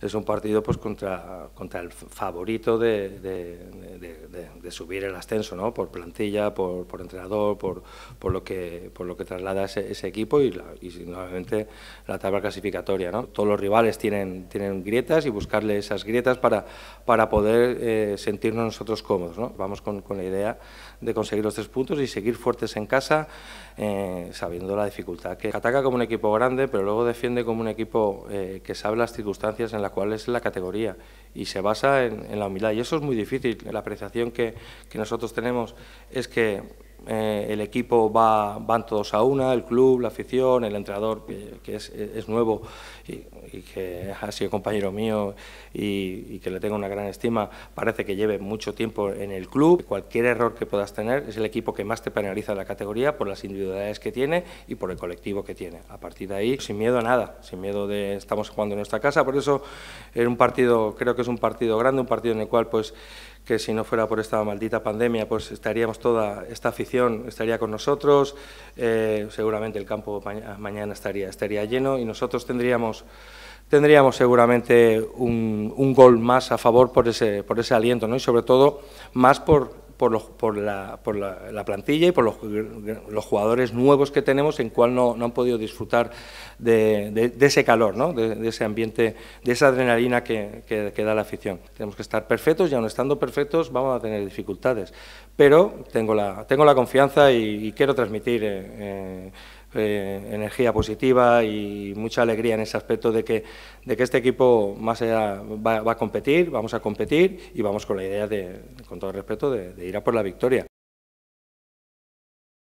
es un partido pues contra, contra el favorito de, subir el ascenso, Por plantilla, por, entrenador, por, lo que, por lo que traslada ese, equipo y, nuevamente la tabla clasificatoria, ¿no? Todos los rivales tienen, tienen grietas y buscarle esas grietas para, para poder eh, sentirnos nosotros cómodos, Vamos con, la idea de conseguir los tres puntos y seguir fuertes en casa, eh, sabiendo la dificultad que ataca como un equipo grande, pero luego defiende como un equipo eh, que sabe las circunstancias en las cuál es la categoría, y se basa en, la humildad. Y eso es muy difícil. La apreciación que nosotros tenemos es que eh, el equipo va, van todos a una, el club, la afición, el entrenador, que, es, nuevo y, que ha sido compañero mío y, que le tengo una gran estima, parece que lleve mucho tiempo en el club. Cualquier error que puedas tener es el equipo que más te penaliza la categoría por las individualidades que tiene y por el colectivo que tiene. A partir de ahí, sin miedo a nada, sin miedo de estamos jugando en nuestra casa, por eso es un partido, creo que es un partido grande, un partido en el cual pues que si no fuera por esta maldita pandemia, pues estaríamos toda esta afición estaría con nosotros, eh, seguramente el campo mañana estaría, estaría lleno y nosotros tendríamos, tendríamos seguramente un, gol más a favor por ese, por ese aliento, ¿no? y sobre todo más por por, por, la, plantilla y por los, jugadores nuevos que tenemos en cual no, han podido disfrutar de, ese calor, de, ese ambiente, de esa adrenalina que, da la afición. Tenemos que estar perfectos y aun estando perfectos vamos a tener dificultades, pero tengo la, tengo la confianza y, quiero transmitir eh, eh, eh, energía positiva y mucha alegría en ese aspecto de que, de que este equipo más allá va, a competir, vamos a competir y vamos con la idea, de, con todo respeto, de ir a por la victoria.